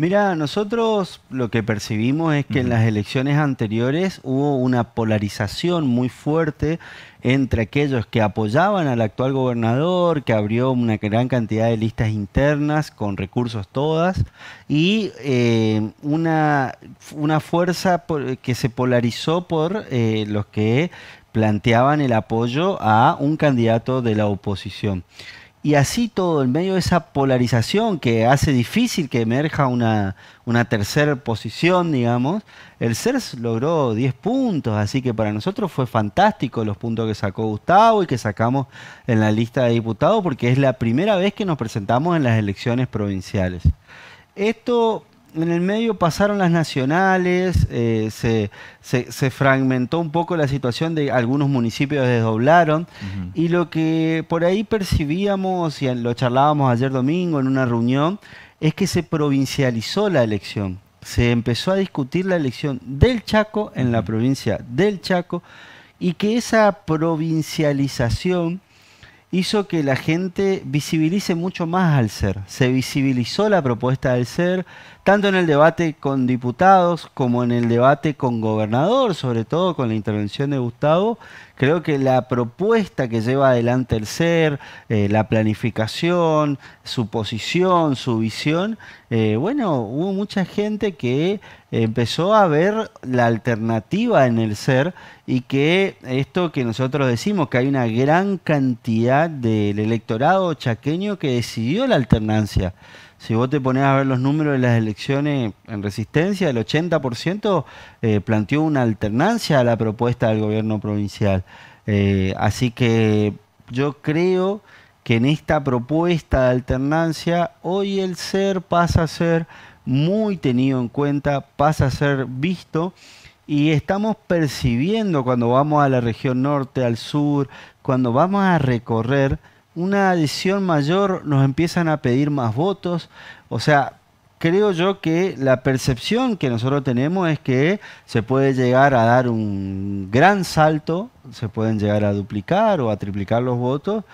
Mira, nosotros lo que percibimos es que en las elecciones anteriores hubo una polarización muy fuerte entre aquellos que apoyaban al actual gobernador, que abrió una gran cantidad de listas internas con recursos todas, y eh, una, una, fuerza que se polarizó por eh, los que planteaban el apoyo a un candidato de la oposición. Y así todo, en medio de esa polarización que hace difícil que emerja una, una tercera posición, digamos, el CERS logró 10 puntos, así que para nosotros fue fantástico los puntos que sacó Gustavo y que sacamos en la lista de diputados, porque es la primera vez que nos presentamos en las elecciones provinciales. Esto en el medio pasaron las nacionales, eh, se, fragmentó un poco la situación de algunos municipios desdoblaron y lo que por ahí percibíamos y lo charlábamos ayer domingo en una reunión es que se provincializó la elección, se empezó a discutir la elección del Chaco en la provincia del Chaco y que esa provincialización hizo que la gente visibilice mucho más al ser. Se visibilizó la propuesta del ser, tanto en el debate con diputados como en el debate con gobernador, sobre todo con la intervención de Gustavo, Creo que la propuesta que lleva adelante el ser, eh, la planificación, su posición, su visión, eh, bueno, hubo mucha gente que empezó a ver la alternativa en el ser y que esto que nosotros decimos, que hay una gran cantidad del electorado chaqueño que decidió la alternancia si vos te pones a ver los números de las elecciones en resistencia, el 80% eh, planteó una alternancia a la propuesta del gobierno provincial. Eh, así que yo creo que en esta propuesta de alternancia hoy el ser pasa a ser muy tenido en cuenta, pasa a ser visto y estamos percibiendo cuando vamos a la región norte, al sur, cuando vamos a recorrer una adición mayor nos empiezan a pedir más votos. O sea, creo yo que la percepción que nosotros tenemos es que se puede llegar a dar un gran salto, se pueden llegar a duplicar o a triplicar los votos.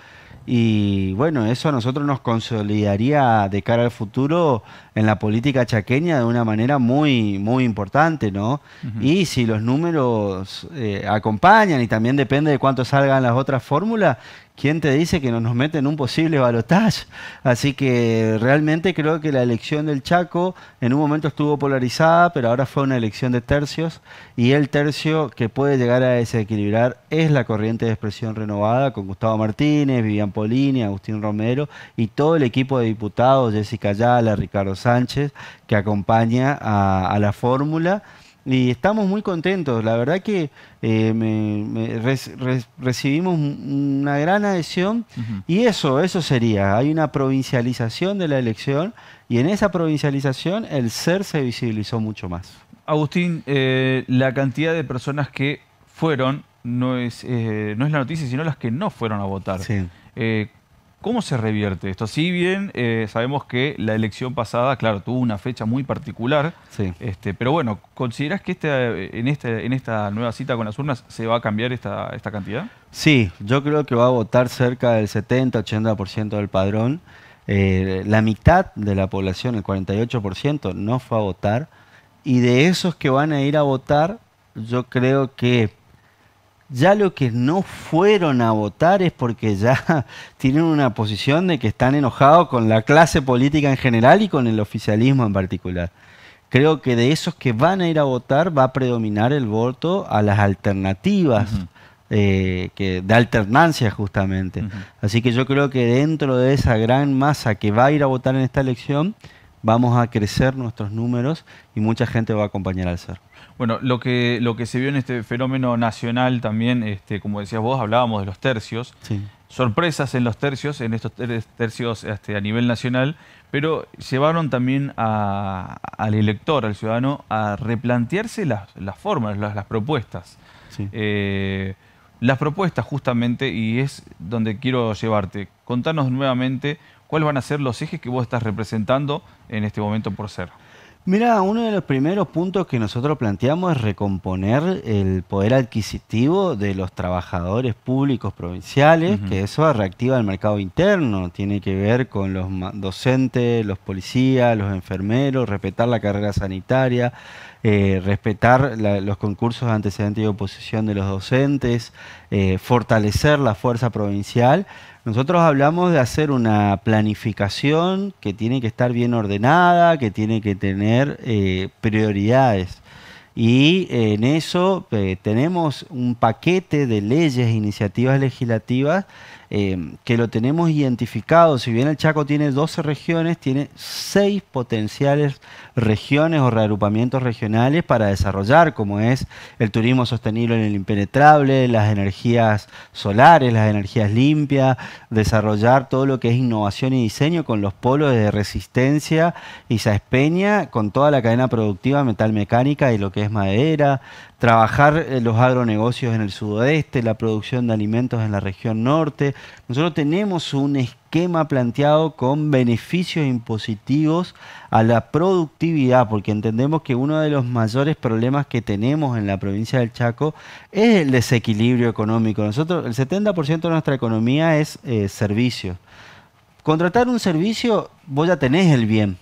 Y bueno, eso a nosotros nos consolidaría de cara al futuro en la política chaqueña de una manera muy, muy importante, ¿no? Y si los números eh, acompañan y también depende de cuánto salgan las otras fórmulas, ¿Quién te dice que no nos en un posible balotaje? Así que realmente creo que la elección del Chaco en un momento estuvo polarizada, pero ahora fue una elección de tercios y el tercio que puede llegar a desequilibrar es la corriente de expresión renovada con Gustavo Martínez, Vivian Polini, Agustín Romero y todo el equipo de diputados, Jessica Ayala, Ricardo Sánchez, que acompaña a la fórmula y estamos muy contentos. La verdad que eh, recibimos una gran adhesión y eso, eso sería. Hay una provincialización de la elección y en esa provincialización el ser se visibilizó mucho más. Agustín, eh, la cantidad de personas que fueron no es, eh, no es la noticia, sino las que no fueron a votar. Sí. ¿Cómo se revierte esto? Si bien eh, sabemos que la elección pasada, claro, tuvo una fecha muy particular, este, pero bueno, consideras que en, esta nueva cita con las urnas se va a cambiar esta, cantidad? Sí, yo creo que va a votar cerca del 70-80% del padrón. Eh, la mitad de la población, el 48%, no fue a votar. Y de esos que van a ir a votar, yo creo que ya lo que no fueron a votar es porque ya tienen una posición de que están enojados con la clase política en general y con el oficialismo en particular. Creo que de esos que van a ir a votar va a predominar el voto a las alternativas. Eh, que, de alternancia justamente. Así que yo creo que dentro de esa gran masa que va a ir a votar en esta elección, vamos a crecer nuestros números y mucha gente va a acompañar al ser. Bueno, lo que, lo que se vio en este fenómeno nacional también, este, como decías vos, hablábamos de los tercios. Sorpresas en los tercios, en estos tercios este, a nivel nacional, pero llevaron también al elector, al ciudadano, a replantearse las, las formas, las, propuestas. Eh, las propuestas justamente, y es donde quiero llevarte, contanos nuevamente ¿Cuáles van a ser los ejes que vos estás representando en este momento por ser? Mira, uno de los primeros puntos que nosotros planteamos es recomponer el poder adquisitivo de los trabajadores públicos provinciales, que eso reactiva el mercado interno, tiene que ver con los docentes, los policías, los enfermeros, respetar la carrera sanitaria, eh, respetar los concursos de antecedentes y oposición de los docentes, eh, fortalecer la fuerza provincial nosotros hablamos de hacer una planificación que tiene que estar bien ordenada, que tiene que tener eh, prioridades. Y eh, en eso eh, tenemos un paquete de leyes, iniciativas legislativas Em, que lo tenemos identificado, si bien el Chaco tiene 12 regiones, tiene 6 potenciales regiones o reagrupamientos regionales para desarrollar, como es el turismo sostenible en el impenetrable, las energías solares, las energías limpias, desarrollar todo lo que es innovación y diseño con los polos de resistencia y Saespeña, con toda la cadena productiva metal-mecánica y lo que es madera, trabajar eh, los agronegocios en el sudoeste, la producción de alimentos en la región norte. Nosotros tenemos un esquema planteado con beneficios impositivos a la productividad, porque entendemos que uno de los mayores problemas que tenemos en la provincia del Chaco es el desequilibrio económico. Nosotros, el 70% de nuestra economía es servicio. Eh, servicios. Contratar un servicio, vos ya tenés el bien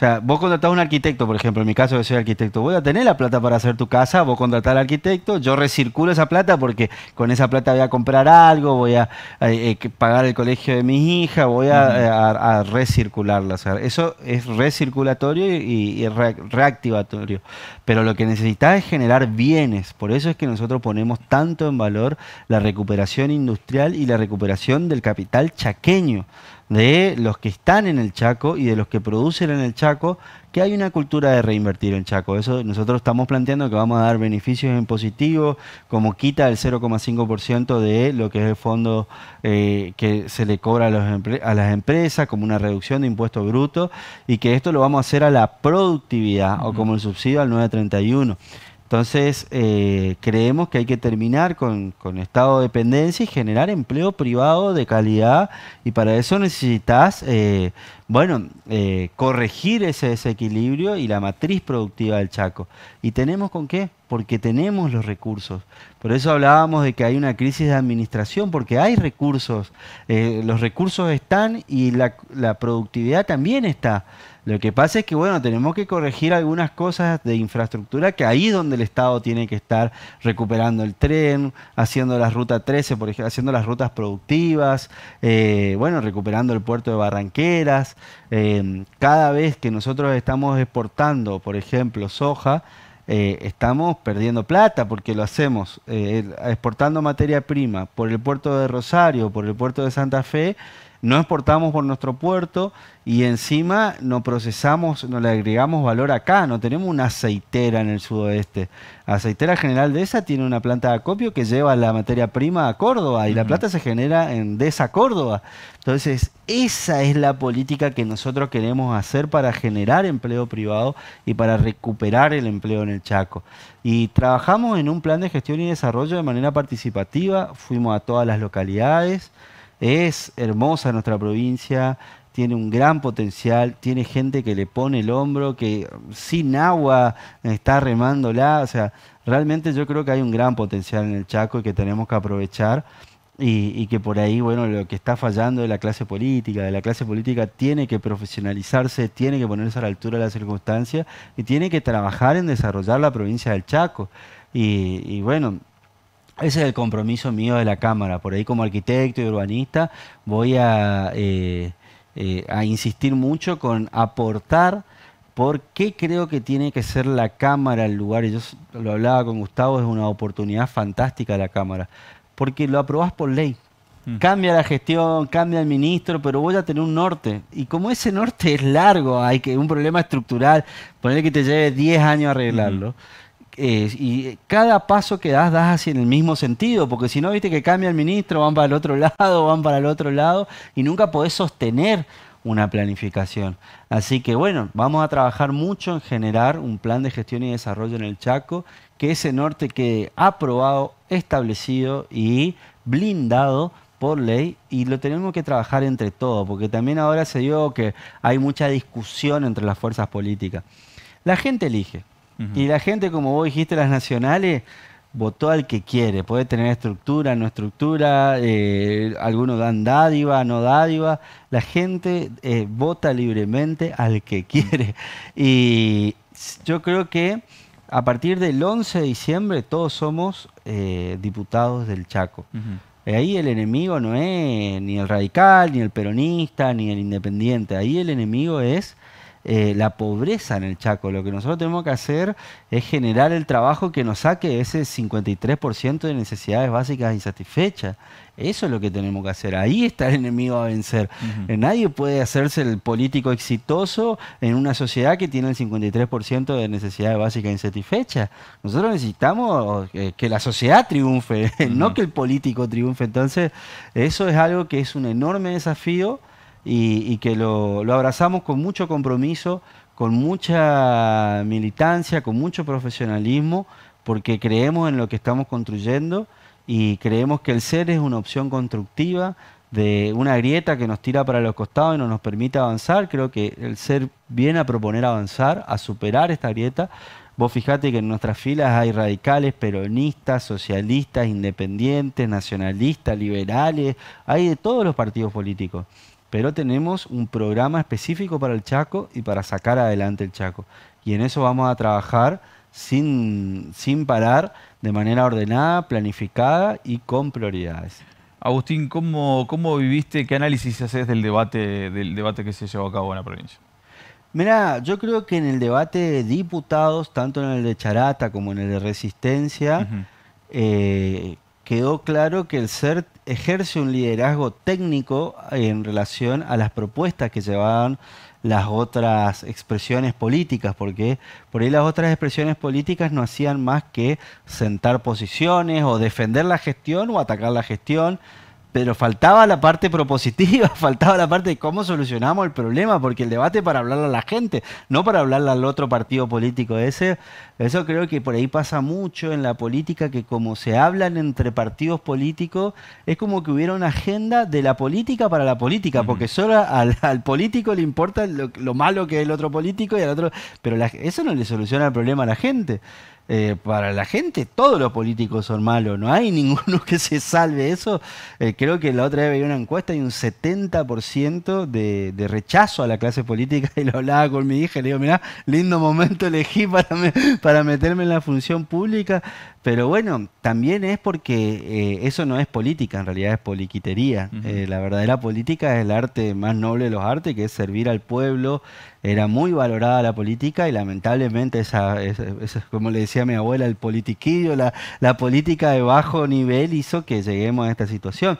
o sea, vos contratás a un arquitecto, por ejemplo, en mi caso que soy arquitecto, voy a tener la plata para hacer tu casa, vos contratás al arquitecto, yo recirculo esa plata porque con esa plata voy a comprar algo, voy a eh, eh, pagar el colegio de mi hija, voy a, eh, recircularla. eso es recirculatorio y, reactivatorio. Pero lo que necesitas es generar bienes. Por eso es que nosotros ponemos tanto en valor la recuperación industrial y la recuperación del capital chaqueño de los que están en el Chaco y de los que producen en el Chaco, que hay una cultura de reinvertir en Chaco. Eso nosotros estamos planteando que vamos a dar beneficios en positivo, como quita el 0,5% de lo que es el fondo eh, que se le cobra a, las empresas, como una reducción de impuestos brutos, y que esto lo vamos a hacer a la productividad o como el subsidio al 931. Entonces, eh, creemos que hay que terminar con, con, estado de dependencia y generar empleo privado de calidad y para eso necesitas, eh, bueno, eh, corregir ese desequilibrio y la matriz productiva del Chaco. ¿Y tenemos con qué? Porque tenemos los recursos. Por eso hablábamos de que hay una crisis de administración, porque hay recursos. los recursos están y la, la productividad también está. Lo que pasa es que, bueno, tenemos que corregir algunas cosas de infraestructura que ahí es donde el Estado tiene que estar recuperando el tren, haciendo las rutas 13, por ejemplo, haciendo las rutas productivas, eh, bueno, recuperando el puerto de Barranqueras. Em, cada vez que nosotros estamos exportando, por ejemplo, soja, eh, estamos perdiendo plata porque lo hacemos eh, exportando materia prima por el puerto de Rosario, por el puerto de Santa Fe, no exportamos por nuestro puerto y encima no procesamos, no le agregamos valor acá, no tenemos una aceitera en el sudoeste. Aceitera General de esa tiene una planta de acopio que lleva la materia prima a Córdoba y la plata se genera en ESA Córdoba. Entonces, esa es la política que nosotros queremos hacer para generar empleo privado y para recuperar el empleo en el Chaco. Y trabajamos en un plan de gestión y desarrollo de manera participativa, fuimos a todas las localidades, es hermosa nuestra provincia, tiene un gran potencial, tiene gente que le pone el hombro, que sin agua está remándola. O sea, realmente yo creo que hay un gran potencial en el Chaco y que tenemos que aprovechar. Y, que por ahí, bueno, lo que está fallando de la clase política, de la clase política tiene que profesionalizarse, tiene que ponerse a la altura de las circunstancias y tiene que trabajar en desarrollar la provincia del Chaco. y bueno, ese es el compromiso mío de la Cámara. Por ahí como arquitecto y urbanista voy a, eh, eh, insistir mucho con aportar por qué creo que tiene que ser la Cámara el lugar. Yo lo hablaba con Gustavo, es una oportunidad fantástica la Cámara. Porque lo aprobás por ley. Mm. Cambia la gestión, cambia el ministro, pero voy a tener un norte. Y como ese norte es largo, hay que un problema estructural, ponerle que te lleve 10 años arreglarlo. Mm. Eh, y cada paso que das, das en el mismo sentido, porque si no, viste que cambia el ministro, van para el otro lado, van para el otro lado, y nunca podés sostener una planificación. Así que bueno, vamos a trabajar mucho en generar un plan de gestión y desarrollo en el Chaco, que ese norte quede aprobado, establecido y blindado por ley y lo tenemos que trabajar entre todos, porque también ahora se dio que hay mucha discusión entre las fuerzas políticas. La gente elige, y la gente, como vos dijiste, las nacionales, votó al que quiere. Puede tener estructura, no estructura, eh, algunos dan dádiva, no dádiva. La gente eh, vota libremente al que quiere. Y yo creo que a partir del 11 de diciembre todos somos eh, diputados del Chaco. Ahí el enemigo no es ni el radical, ni el peronista, ni el independiente. Ahí el enemigo es eh, la pobreza en el Chaco. Lo que nosotros tenemos que hacer es generar el trabajo que nos saque ese 53% de necesidades básicas insatisfechas. Eso es lo que tenemos que hacer. Ahí está el enemigo a vencer. Nadie puede hacerse el político exitoso en una sociedad que tiene el 53% de necesidades básicas insatisfechas. Nosotros necesitamos eh, que la sociedad triunfe, no que el político triunfe. Entonces, eso es algo que es un enorme desafío y, que lo, lo, abrazamos con mucho compromiso, con mucha militancia, con mucho profesionalismo, porque creemos en lo que estamos construyendo y creemos que el ser es una opción constructiva de una grieta que nos tira para los costados y no nos permite avanzar. Creo que el ser viene a proponer avanzar, a superar esta grieta. Vos fijate que en nuestras filas hay radicales, peronistas, socialistas, independientes, nacionalistas, liberales, hay de todos los partidos políticos pero tenemos un programa específico para el Chaco y para sacar adelante el Chaco. Y en eso vamos a trabajar sin, parar, de manera ordenada, planificada y con prioridades. Agustín, ¿cómo, cómo viviste, qué análisis haces del debate, del debate que se llevó a cabo en la provincia? Mira, yo creo que en el debate de diputados, tanto en el de Charata como en el de Resistencia, eh, quedó claro que el ser ejerce un liderazgo técnico eh, en relación a las propuestas que llevaban las otras expresiones políticas, porque por ahí las otras expresiones políticas no hacían más que sentar posiciones o defender la gestión o atacar la gestión pero faltaba la parte propositiva, faltaba la parte de cómo solucionamos el problema, porque el debate es para hablarle a la gente, no para hablarle al otro partido político. Ese, eso creo que por ahí pasa mucho en la política, que como se hablan entre partidos políticos, es como que hubiera una agenda de la política para la política, porque solo al, político le importa lo, malo que es el otro político y al otro... Pero eso no le soluciona el problema a la gente. Eh, para la gente, todos los políticos son malos, no hay ninguno que se salve eso. Eh, creo que la otra vez había una encuesta y un 70% de, de, rechazo a la clase política y lo hablaba con mi hija, le digo, mirá, lindo momento elegí para, para meterme en la función pública. Pero bueno, también es porque eh, eso no es política, en realidad es poliquitería. Eh, la verdadera política es el arte más noble de los artes, que es servir al pueblo. Era muy valorada la política y lamentablemente, esa, como le decía mi abuela, el politiquillo, la, política de bajo nivel hizo que lleguemos a esta situación.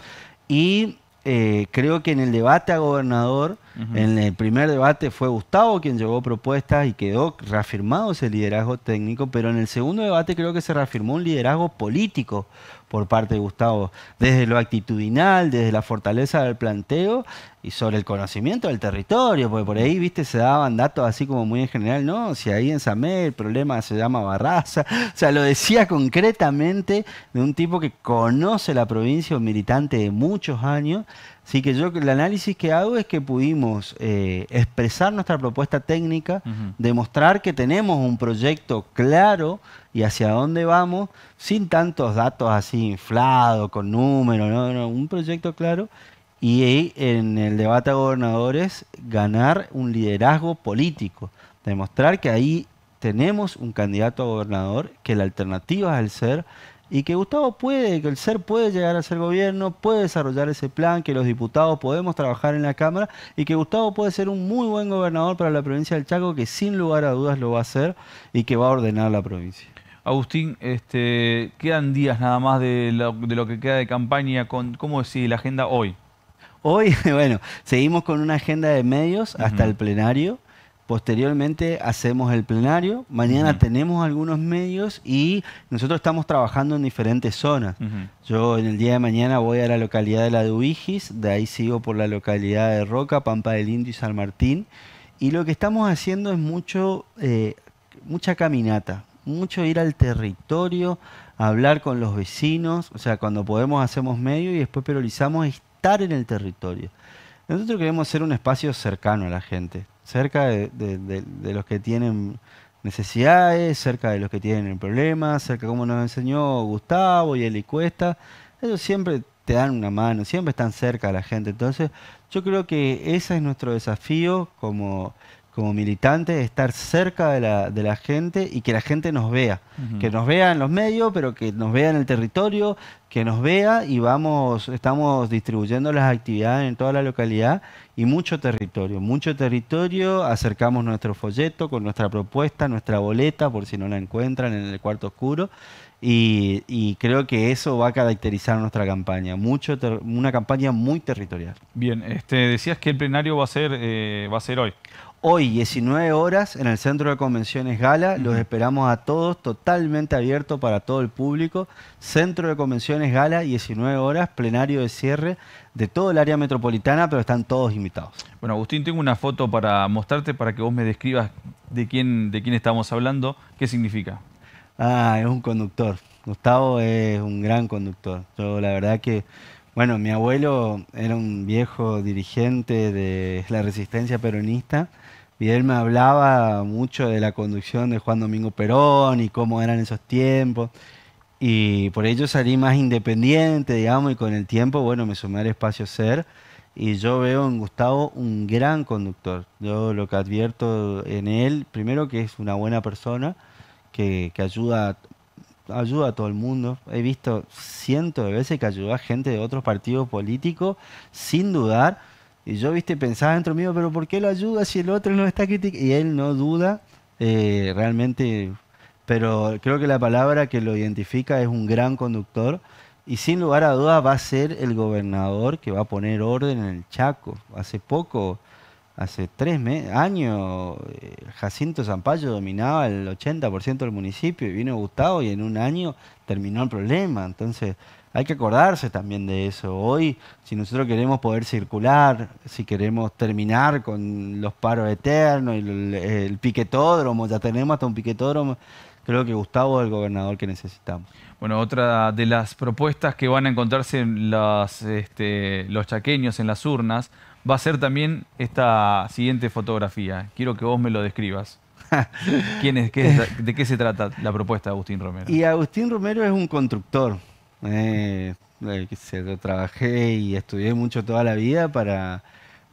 Y eh, creo que en el debate a gobernador en el primer debate fue Gustavo quien llevó propuestas y quedó reafirmado ese liderazgo técnico, pero en el segundo debate creo que se reafirmó un liderazgo político por parte de Gustavo, desde lo actitudinal, desde la fortaleza del planteo y sobre el conocimiento del territorio, porque por ahí, viste, se daban datos así como muy en general, ¿no? Si ahí en Samé el problema se llama Barraza, o sea, lo decía concretamente de un tipo que conoce la provincia, un militante de muchos años, Así que yo el análisis que hago es que pudimos eh, expresar nuestra propuesta técnica, demostrar que tenemos un proyecto claro y hacia dónde vamos, sin tantos datos así inflados, con números, un proyecto claro. Y en el debate a gobernadores, ganar un liderazgo político, demostrar que ahí tenemos un candidato a gobernador, que la alternativa es el ser y que Gustavo puede, que el SER puede llegar a ser gobierno, puede desarrollar ese plan, que los diputados podemos trabajar en la Cámara y que Gustavo puede ser un muy buen gobernador para la provincia del Chaco, que sin lugar a dudas lo va a hacer y que va a ordenar la provincia. Agustín, este, quedan días nada más de lo, que queda de campaña. Con, ¿Cómo decir? la agenda hoy? Hoy, bueno, seguimos con una agenda de medios hasta el plenario. Posteriormente hacemos el plenario, mañana tenemos algunos medios y nosotros estamos trabajando en diferentes zonas. Yo en el día de mañana voy a la localidad de la Duijis, de ahí sigo por la localidad de Roca, Pampa del Indio y San Martín. Y lo que estamos haciendo es mucho, eh, mucha caminata, mucho ir al territorio, hablar con los vecinos, o sea, cuando podemos hacemos medio y después priorizamos estar en el territorio. Nosotros queremos ser un espacio cercano a la gente, cerca de, los que tienen necesidades, cerca de los que tienen problemas, cerca como nos enseñó Gustavo y Eli Cuesta. Ellos siempre te dan una mano, siempre están cerca de la gente. Entonces, yo creo que ese es nuestro desafío como como militante, estar cerca de la, de la, gente y que la gente nos vea. Que nos vea en los medios, pero que nos vea en el territorio, que nos vea y vamos, estamos distribuyendo las actividades en toda la localidad y mucho territorio, mucho territorio, acercamos nuestro folleto con nuestra propuesta, nuestra boleta, por si no la encuentran en el cuarto oscuro, y, creo que eso va a caracterizar nuestra campaña, mucho una campaña muy territorial. Bien, este, decías que el plenario va a ser, eh, va a ser hoy. Hoy, 19 horas, en el Centro de Convenciones Gala, los esperamos a todos, totalmente abierto para todo el público. Centro de Convenciones Gala, 19 horas, plenario de cierre de todo el área metropolitana, pero están todos invitados. Bueno, Agustín, tengo una foto para mostrarte para que vos me describas de quién, de quién estamos hablando, qué significa. Ah, es un conductor. Gustavo es un gran conductor. Yo la verdad que bueno, mi abuelo era un viejo dirigente de la resistencia peronista y él me hablaba mucho de la conducción de Juan Domingo Perón y cómo eran esos tiempos. Y por ello salí más independiente, digamos, y con el tiempo, bueno, me sumé al espacio ser. Y yo veo en Gustavo un gran conductor. Yo lo que advierto en él, primero que es una buena persona, que, ayuda, ayuda a todo el mundo. He visto cientos de veces que ayuda a gente de otros partidos políticos sin dudar y yo, viste, pensaba dentro mío, pero ¿por qué lo ayuda si el otro no está criticando? Y él no duda, eh, realmente, pero creo que la palabra que lo identifica es un gran conductor y sin lugar a dudas va a ser el gobernador que va a poner orden en el Chaco. Hace poco hace tres años eh, Jacinto Zampayo dominaba el 80% del municipio y vino Gustavo y en un año terminó el problema. Entonces hay que acordarse también de eso. Hoy, si nosotros queremos poder circular, si queremos terminar con los paros eternos y el, piquetódromo, ya tenemos hasta un piquetódromo, creo que Gustavo es el gobernador que necesitamos. Bueno, otra de las propuestas que van a encontrarse este, los chaqueños en las urnas va a ser también esta siguiente fotografía. Quiero que vos me lo describas. ¿Quién es, ¿De qué se trata la propuesta de Agustín Romero? Y Agustín Romero es un constructor. Eh, eh, trabajé y estudié mucho toda la vida para,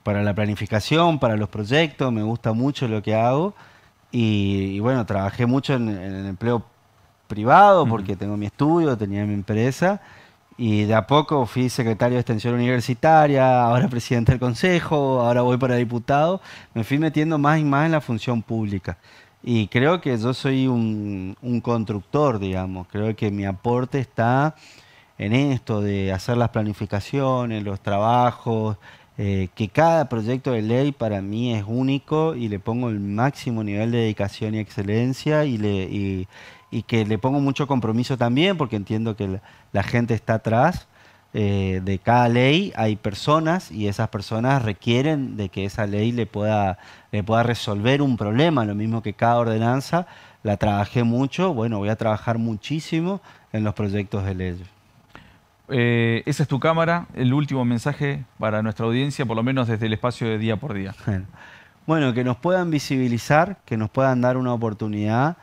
para la planificación, para los proyectos. Me gusta mucho lo que hago. Y, bueno, trabajé mucho en, el empleo privado porque tengo mi estudio, tenía mi empresa y de a poco fui secretario de Extensión Universitaria, ahora presidente del Consejo, ahora voy para diputado. Me fui metiendo más y más en la función pública. Y creo que yo soy un, constructor, digamos. Creo que mi aporte está en esto de hacer las planificaciones, los trabajos, eh, que cada proyecto de ley para mí es único y le pongo el máximo nivel de dedicación y excelencia y, le, y que le pongo mucho compromiso también, porque entiendo que la, gente está atrás. Eh, de cada ley hay personas y esas personas requieren de que esa ley le pueda, pueda resolver un problema, lo mismo que cada ordenanza, la trabajé mucho, bueno, voy a trabajar muchísimo en los proyectos de ley. Eh, esa es tu cámara, el último mensaje para nuestra audiencia, por lo menos desde el espacio de día por día. bueno que nos puedan visibilizar, que nos puedan dar una oportunidad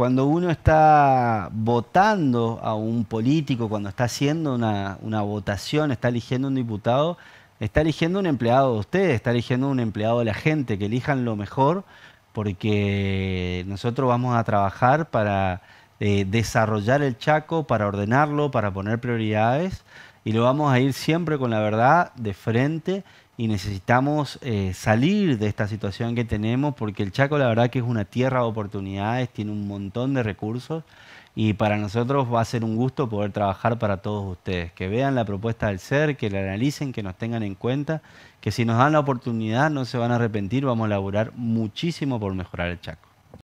cuando uno está votando a un político, cuando está haciendo una, votación, está eligiendo un diputado, está eligiendo un empleado de ustedes, está eligiendo un empleado de la gente, que elijan lo mejor, porque nosotros vamos a trabajar para eh, desarrollar el Chaco, para ordenarlo, para poner prioridades, y lo vamos a ir siempre con la verdad de frente y necesitamos eh, salir de esta situación que tenemos porque el Chaco la verdad que es una tierra de oportunidades, tiene un montón de recursos y para nosotros va a ser un gusto poder trabajar para todos ustedes, que vean la propuesta del SER, que la analicen, que nos tengan en cuenta, que si nos dan la oportunidad no se van a arrepentir, vamos a laburar muchísimo por mejorar el Chaco.